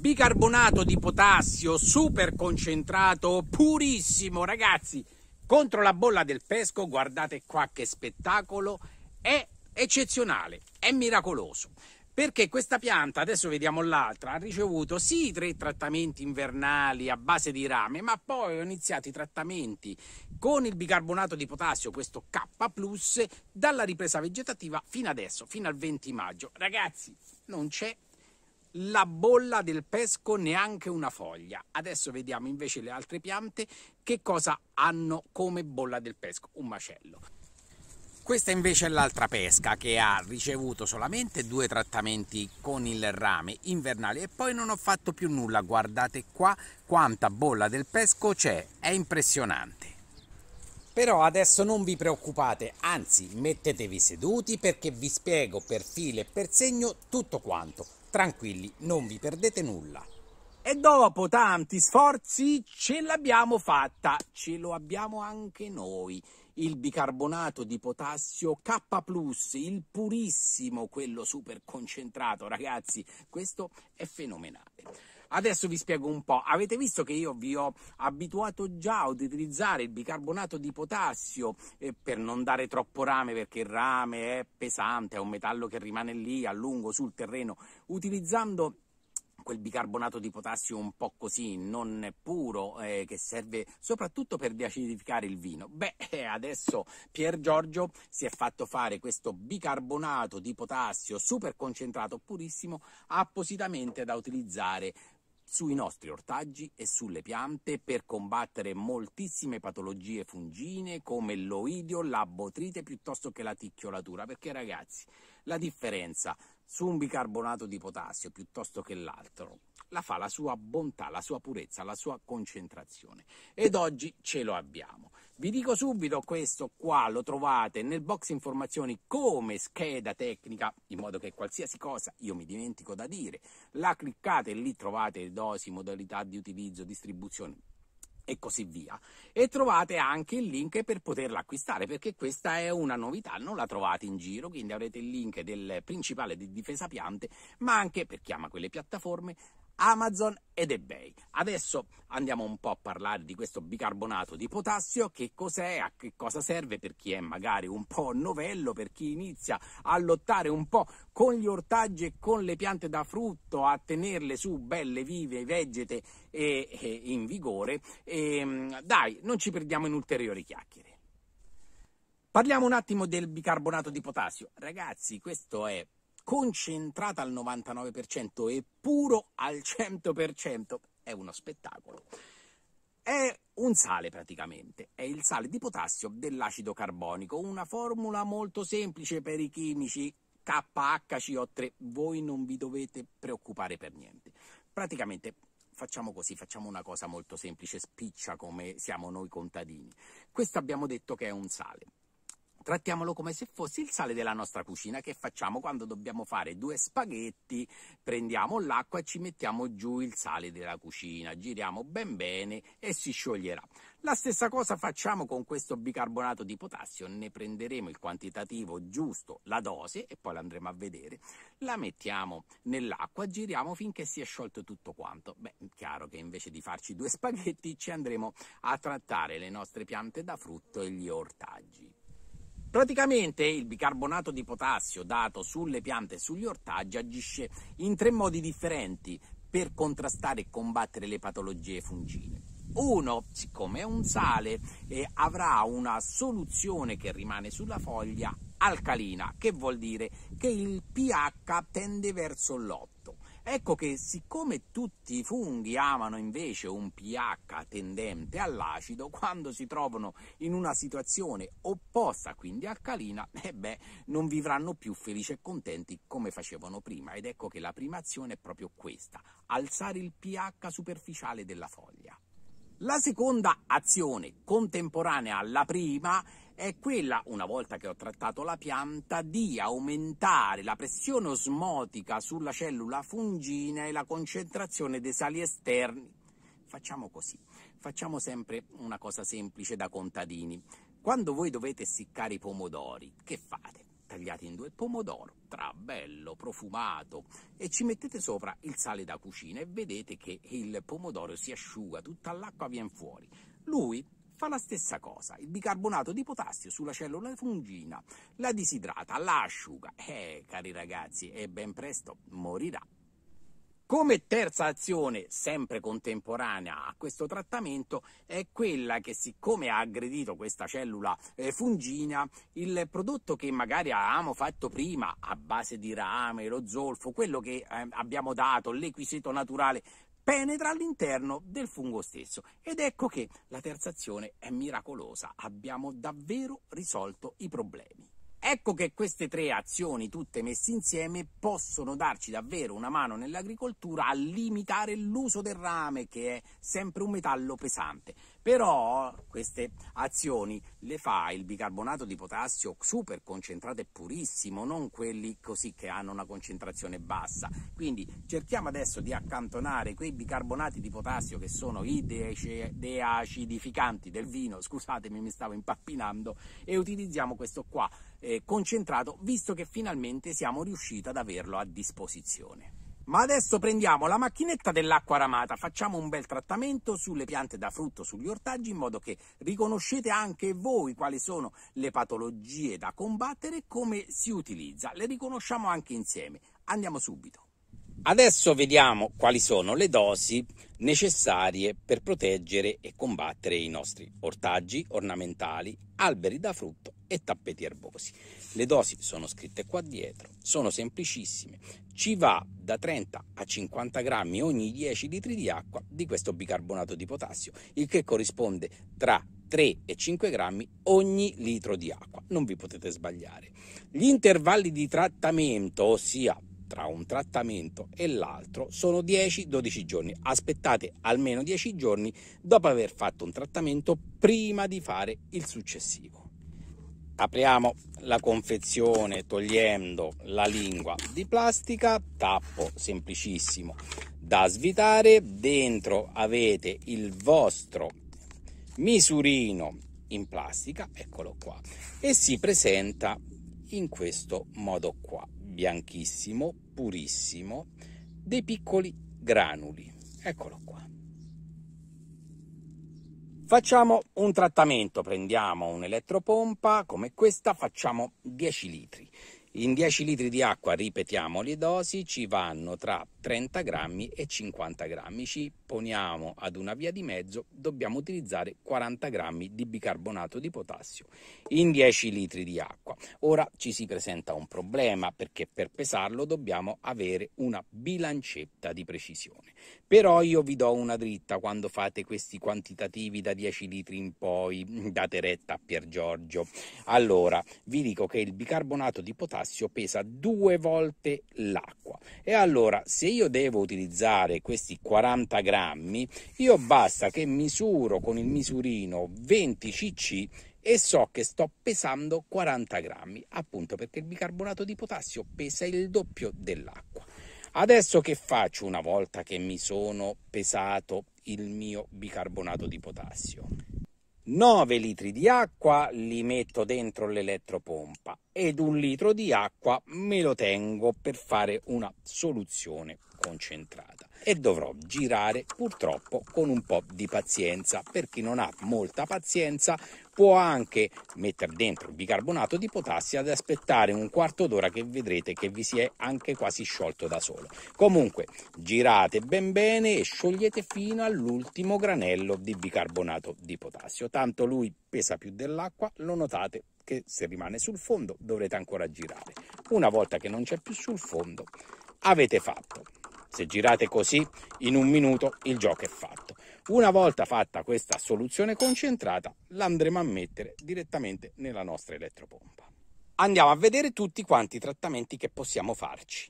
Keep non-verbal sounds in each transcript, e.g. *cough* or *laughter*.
bicarbonato di potassio super concentrato, purissimo, ragazzi, contro la bolla del pesco, guardate qua che spettacolo, è eccezionale, è miracoloso. Perché questa pianta, adesso vediamo l'altra, ha ricevuto sì tre trattamenti invernali a base di rame, ma poi ho iniziato i trattamenti con il bicarbonato di potassio, questo K+, dalla ripresa vegetativa fino adesso, fino al 20 maggio. Ragazzi, non c'è la bolla del pesco neanche una foglia. Adesso vediamo invece le altre piante che cosa hanno come bolla del pesco, un macello. Questa invece è l'altra pesca che ha ricevuto solamente due trattamenti con il rame invernale e poi non ho fatto più nulla. Guardate qua quanta bolla del pesco c'è, è impressionante. Però adesso non vi preoccupate, anzi mettetevi seduti perché vi spiego per filo e per segno tutto quanto. Tranquilli, non vi perdete nulla. E dopo tanti sforzi ce l'abbiamo fatta, ce lo abbiamo anche noi. Il bicarbonato di potassio K, il purissimo, quello super concentrato, ragazzi, questo è fenomenale. Adesso vi spiego un po'. Avete visto che io vi ho abituato già ad utilizzare il bicarbonato di potassio eh, per non dare troppo rame perché il rame è pesante, è un metallo che rimane lì a lungo sul terreno, utilizzando quel bicarbonato di potassio un po' così, non puro, eh, che serve soprattutto per deacidificare il vino. Beh, eh, adesso Pier Giorgio si è fatto fare questo bicarbonato di potassio super concentrato, purissimo, appositamente da utilizzare sui nostri ortaggi e sulle piante per combattere moltissime patologie fungine come l'oidio, la botrite piuttosto che la ticchiolatura, perché ragazzi, la differenza su un bicarbonato di potassio piuttosto che l'altro la fa la sua bontà, la sua purezza, la sua concentrazione. Ed oggi ce lo abbiamo. Vi dico subito questo qua, lo trovate nel box informazioni come scheda tecnica, in modo che qualsiasi cosa io mi dimentico da dire, la cliccate e lì trovate dosi, modalità di utilizzo, distribuzione e così via. E trovate anche il link per poterla acquistare, perché questa è una novità, non la trovate in giro, quindi avrete il link del principale di difesa piante, ma anche per chi ama quelle piattaforme Amazon ed eBay. Adesso andiamo un po' a parlare di questo bicarbonato di potassio, che cos'è, a che cosa serve per chi è magari un po' novello, per chi inizia a lottare un po' con gli ortaggi e con le piante da frutto, a tenerle su belle, vive, vegete e, e in vigore. E, ehm, dai, non ci perdiamo in ulteriori chiacchiere. Parliamo un attimo del bicarbonato di potassio. Ragazzi, questo è concentrata al 99% e puro al 100%, è uno spettacolo. È un sale praticamente, è il sale di potassio dell'acido carbonico, una formula molto semplice per i chimici KHCO3, voi non vi dovete preoccupare per niente. Praticamente facciamo così, facciamo una cosa molto semplice, spiccia come siamo noi contadini. Questo abbiamo detto che è un sale. Trattiamolo come se fosse il sale della nostra cucina che facciamo quando dobbiamo fare due spaghetti, prendiamo l'acqua e ci mettiamo giù il sale della cucina, giriamo ben bene e si scioglierà. La stessa cosa facciamo con questo bicarbonato di potassio, ne prenderemo il quantitativo giusto, la dose e poi l'andremo a vedere, la mettiamo nell'acqua, giriamo finché si è sciolto tutto quanto. Beh, chiaro che invece di farci due spaghetti ci andremo a trattare le nostre piante da frutto e gli ortaggi. Praticamente il bicarbonato di potassio dato sulle piante e sugli ortaggi agisce in tre modi differenti per contrastare e combattere le patologie fungine. Uno, siccome è un sale, eh, avrà una soluzione che rimane sulla foglia alcalina, che vuol dire che il pH tende verso l'otto. Ecco che siccome tutti i funghi amano invece un pH tendente all'acido, quando si trovano in una situazione opposta, quindi alcalina, *laughs* eh beh, non vivranno più felici e contenti come facevano prima. Ed ecco che la prima azione è proprio questa, alzare il pH superficiale della foglia. La seconda azione contemporanea alla prima è quella, una volta che ho trattato la pianta, di aumentare la pressione osmotica sulla cellula fungina e la concentrazione dei sali esterni. Facciamo così, facciamo sempre una cosa semplice da contadini. Quando voi dovete essiccare i pomodori, che fate? Tagliate in due il pomodoro, tra bello, profumato, e ci mettete sopra il sale da cucina e vedete che il pomodoro si asciuga, tutta l'acqua viene fuori. Lui Fa la stessa cosa, il bicarbonato di potassio sulla cellula fungina, la disidrata, la asciuga eh, cari ragazzi, e ben presto morirà. Come terza azione, sempre contemporanea a questo trattamento, è quella che siccome ha aggredito questa cellula eh, fungina, il prodotto che magari avevamo fatto prima a base di rame, lo zolfo, quello che eh, abbiamo dato, l'equisito naturale, penetra all'interno del fungo stesso. Ed ecco che la terza azione è miracolosa, abbiamo davvero risolto i problemi. Ecco che queste tre azioni tutte messe insieme possono darci davvero una mano nell'agricoltura a limitare l'uso del rame che è sempre un metallo pesante, però queste azioni le fa il bicarbonato di potassio super concentrato e purissimo, non quelli così che hanno una concentrazione bassa. Quindi cerchiamo adesso di accantonare quei bicarbonati di potassio che sono i deacidificanti del vino, scusatemi mi stavo impappinando, e utilizziamo questo qua eh, concentrato visto che finalmente siamo riusciti ad averlo a disposizione. Ma adesso prendiamo la macchinetta dell'acqua ramata, facciamo un bel trattamento sulle piante da frutto, sugli ortaggi, in modo che riconoscete anche voi quali sono le patologie da combattere e come si utilizza. Le riconosciamo anche insieme. Andiamo subito. Adesso vediamo quali sono le dosi necessarie per proteggere e combattere i nostri ortaggi ornamentali, alberi da frutto e tappeti erbosi. Le dosi sono scritte qua dietro, sono semplicissime. Ci va da 30 a 50 grammi ogni 10 litri di acqua di questo bicarbonato di potassio, il che corrisponde tra 3 e 5 grammi ogni litro di acqua. Non vi potete sbagliare. Gli intervalli di trattamento, ossia tra un trattamento e l'altro sono 10-12 giorni. Aspettate almeno 10 giorni dopo aver fatto un trattamento prima di fare il successivo. Apriamo la confezione togliendo la lingua di plastica, tappo semplicissimo da svitare, dentro avete il vostro misurino in plastica, eccolo qua, e si presenta in questo modo qua bianchissimo, purissimo, dei piccoli granuli. Eccolo qua. Facciamo un trattamento, prendiamo un'elettropompa come questa, facciamo 10 litri. In 10 litri di acqua, ripetiamo le dosi, ci vanno tra 30 grammi e 50 grammi, ci opponiamo ad una via di mezzo, dobbiamo utilizzare 40 grammi di bicarbonato di potassio in 10 litri di acqua. Ora ci si presenta un problema perché per pesarlo dobbiamo avere una bilancetta di precisione. Però io vi do una dritta quando fate questi quantitativi da 10 litri in poi, date retta a Pier Giorgio. Allora, vi dico che il bicarbonato di potassio pesa due volte l'acqua. E allora, se io devo utilizzare questi 40 grammi grammi, io basta che misuro con il misurino 20 cc e so che sto pesando 40 grammi, appunto perché il bicarbonato di potassio pesa il doppio dell'acqua. Adesso che faccio una volta che mi sono pesato il mio bicarbonato di potassio? 9 litri di acqua li metto dentro l'elettropompa ed un litro di acqua me lo tengo per fare una soluzione concentrata e dovrò girare purtroppo con un po' di pazienza. Per chi non ha molta pazienza può anche mettere dentro il bicarbonato di potassio ad aspettare un quarto d'ora che vedrete che vi si è anche quasi sciolto da solo. Comunque girate ben bene e sciogliete fino all'ultimo granello di bicarbonato di potassio, tanto lui pesa più dell'acqua, lo notate che se rimane sul fondo dovrete ancora girare. Una volta che non c'è più sul fondo avete fatto se girate così, in un minuto il gioco è fatto. Una volta fatta questa soluzione concentrata, l'andremo a mettere direttamente nella nostra elettropompa. Andiamo a vedere tutti quanti i trattamenti che possiamo farci.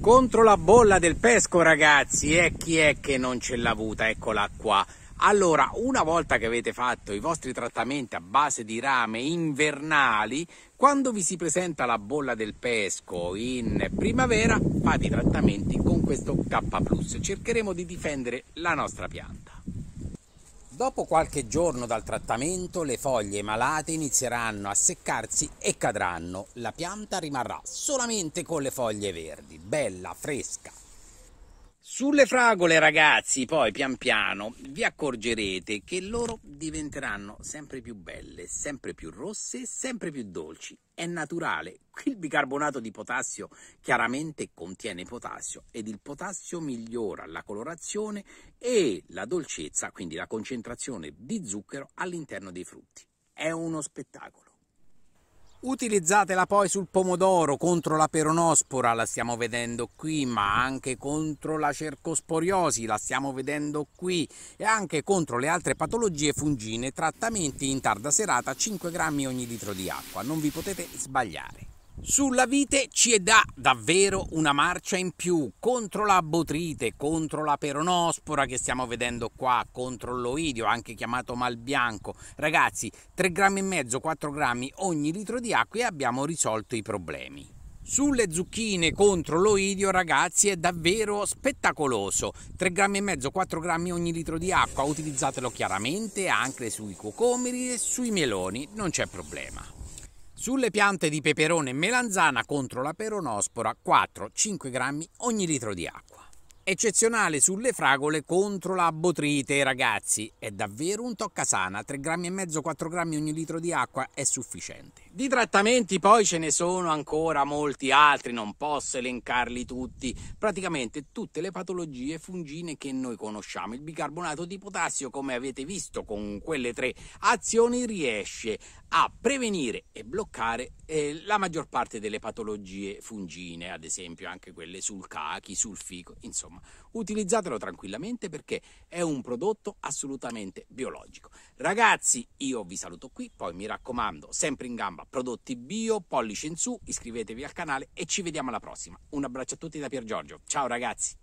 Contro la bolla del pesco, ragazzi, e chi è che non ce l'ha avuta? Eccola qua. Allora, una volta che avete fatto i vostri trattamenti a base di rame invernali, quando vi si presenta la bolla del pesco in primavera, fate i trattamenti con questo K+. Cercheremo di difendere la nostra pianta. Dopo qualche giorno dal trattamento le foglie malate inizieranno a seccarsi e cadranno. La pianta rimarrà solamente con le foglie verdi, bella, fresca. Sulle fragole, ragazzi, poi pian piano vi accorgerete che loro diventeranno sempre più belle, sempre più rosse, sempre più dolci. È naturale. qui Il bicarbonato di potassio chiaramente contiene potassio ed il potassio migliora la colorazione e la dolcezza, quindi la concentrazione di zucchero all'interno dei frutti. È uno spettacolo. Utilizzatela poi sul pomodoro contro la peronospora, la stiamo vedendo qui, ma anche contro la cercosporiosi, la stiamo vedendo qui, e anche contro le altre patologie fungine, trattamenti in tarda serata 5 grammi ogni litro di acqua, non vi potete sbagliare. Sulla vite ci dà davvero una marcia in più contro la botrite, contro la peronospora che stiamo vedendo qua, contro l'oidio, anche chiamato malbianco. Ragazzi, 3 grammi e mezzo, 4 grammi ogni litro di acqua e abbiamo risolto i problemi. Sulle zucchine contro l'oidio, ragazzi, è davvero spettacoloso. 3 grammi e mezzo, 4 grammi ogni litro di acqua, utilizzatelo chiaramente anche sui cocomeri e sui meloni, non c'è problema. Sulle piante di peperone e melanzana contro la peronospora 4-5 grammi ogni litro di acqua. Eccezionale sulle fragole contro la botrite, ragazzi. È davvero un toccasana, 3 grammi e mezzo, 4 grammi ogni litro di acqua è sufficiente. Di trattamenti poi ce ne sono ancora molti altri, non posso elencarli tutti. Praticamente tutte le patologie fungine che noi conosciamo. Il bicarbonato di potassio, come avete visto con quelle tre azioni, riesce a prevenire e bloccare eh, la maggior parte delle patologie fungine, ad esempio anche quelle sul cachi, sul fico, insomma. Utilizzatelo tranquillamente perché è un prodotto assolutamente biologico. Ragazzi, io vi saluto qui, poi mi raccomando, sempre in gamba roba, prodotti bio, pollice in su, iscrivetevi al canale e ci vediamo alla prossima. Un abbraccio a tutti da Pier Giorgio, ciao ragazzi!